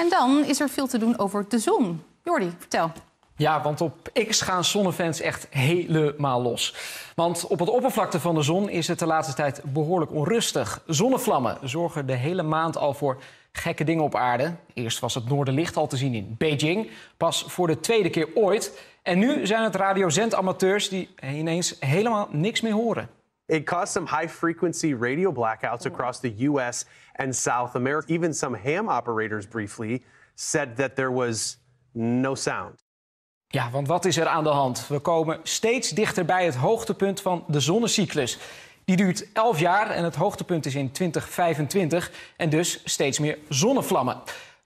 En dan is er veel te doen over de zon. Jordi, vertel. Ja, want op X gaan zonnefans echt helemaal los. Want op het oppervlakte van de zon is het de laatste tijd behoorlijk onrustig. Zonnevlammen zorgen de hele maand al voor gekke dingen op aarde. Eerst was het noordenlicht al te zien in Beijing, pas voor de tweede keer ooit. En nu zijn het radiozendamateurs die ineens helemaal niks meer horen. It caused some high frequency radio blackouts oh. across the U.S. and South America. Even some ham operators briefly said that there was no sound. Ja, want wat is er aan de hand? We komen steeds dichter bij het hoogtepunt van de zonnecyclus. Die duurt 11 jaar en het hoogtepunt is in 2025 en dus steeds meer zonnevlammen.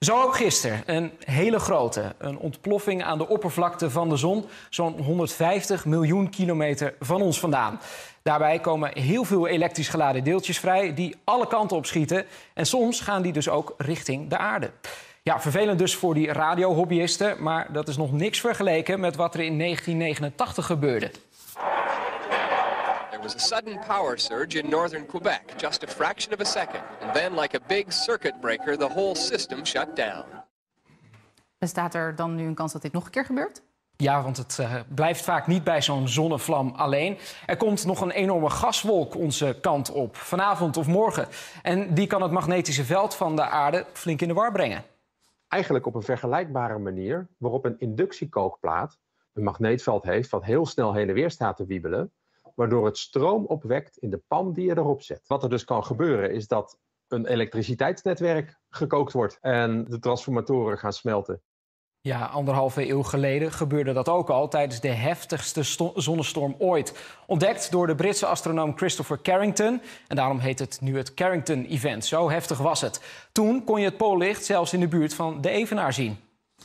Zo ook gisteren. Een hele grote. Een ontploffing aan de oppervlakte van de zon. Zo'n 150 miljoen kilometer van ons vandaan. Daarbij komen heel veel elektrisch geladen deeltjes vrij die alle kanten op schieten. En soms gaan die dus ook richting de aarde. Ja, vervelend dus voor die radiohobbyisten, maar dat is nog niks vergeleken met wat er in 1989 gebeurde was een sudden power surge in northern Quebec, just a fraction of a second. en dan, like a big circuit breaker, the whole system shut down. Bestaat er dan nu een kans dat dit nog een keer gebeurt? Ja, want het eh, blijft vaak niet bij zo'n zonnevlam alleen. Er komt nog een enorme gaswolk onze kant op, vanavond of morgen. En die kan het magnetische veld van de aarde flink in de war brengen. Eigenlijk op een vergelijkbare manier waarop een inductiekookplaat een magneetveld heeft wat heel snel heen en weer staat te wiebelen waardoor het stroom opwekt in de pan die je erop zet. Wat er dus kan gebeuren is dat een elektriciteitsnetwerk gekookt wordt en de transformatoren gaan smelten. Ja, anderhalve eeuw geleden gebeurde dat ook al tijdens de heftigste zonnestorm ooit. Ontdekt door de Britse astronoom Christopher Carrington. En daarom heet het nu het Carrington-event. Zo heftig was het. Toen kon je het poollicht zelfs in de buurt van de Evenaar zien.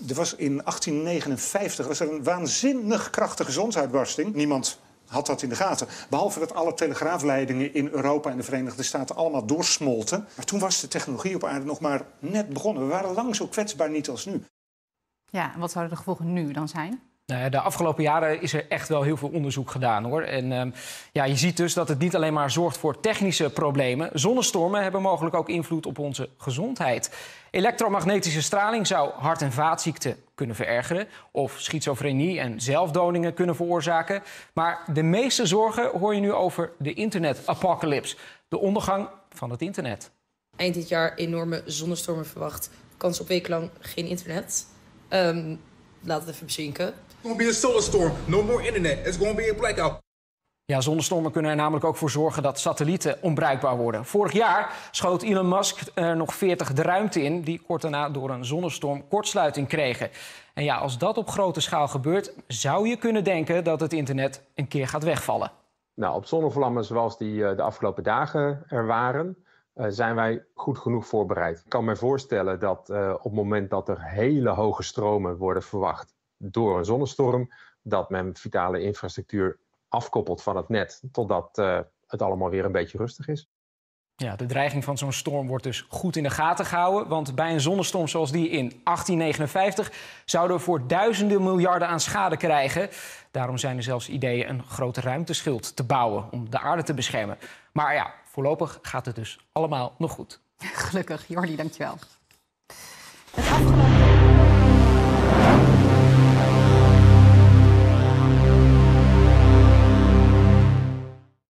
Er was in 1859 was er een waanzinnig krachtige zonsuitbarsting. Niemand had dat in de gaten. Behalve dat alle telegraafleidingen in Europa en de Verenigde Staten allemaal doorsmolten. Maar toen was de technologie op aarde nog maar net begonnen. We waren lang zo kwetsbaar niet als nu. Ja, en wat zouden de gevolgen nu dan zijn? Nou de afgelopen jaren is er echt wel heel veel onderzoek gedaan hoor. En ehm, ja, je ziet dus dat het niet alleen maar zorgt voor technische problemen. Zonnestormen hebben mogelijk ook invloed op onze gezondheid. Elektromagnetische straling zou hart- en vaatziekten kunnen verergeren of schizofrenie en zelfdoningen kunnen veroorzaken. Maar de meeste zorgen hoor je nu over de internetapocalypse, de ondergang van het internet. Eind dit jaar enorme zonnestormen verwacht, kans op wekenlang geen internet. Ehm, laat het even bezinken. It's gonna be a solar storm. No more internet. It's gonna be a blackout. Ja, zonnestormen kunnen er namelijk ook voor zorgen dat satellieten onbruikbaar worden. Vorig jaar schoot Elon Musk er nog 40 de ruimte in, die kort daarna door een zonnestorm kortsluiting kregen. En ja, als dat op grote schaal gebeurt, zou je kunnen denken dat het internet een keer gaat wegvallen. Nou, op zonnevlammen zoals die eh, de afgelopen dagen er waren, eh, zijn wij goed genoeg voorbereid. Ik kan me voorstellen dat eh, op het moment dat er hele hoge stromen worden verwacht door een zonnestorm, dat men vitale infrastructuur afkoppelt van het net, totdat eh, het allemaal weer een beetje rustig is. Ja, de dreiging van zo'n storm wordt dus goed in de gaten gehouden. Want bij een zonnestorm zoals die in 1859 zouden we voor duizenden miljarden aan schade krijgen. Daarom zijn er zelfs ideeën een grote ruimteschild te bouwen om de aarde te beschermen. Maar ja, voorlopig gaat het dus allemaal nog goed. Gelukkig, Jordi, dankjewel.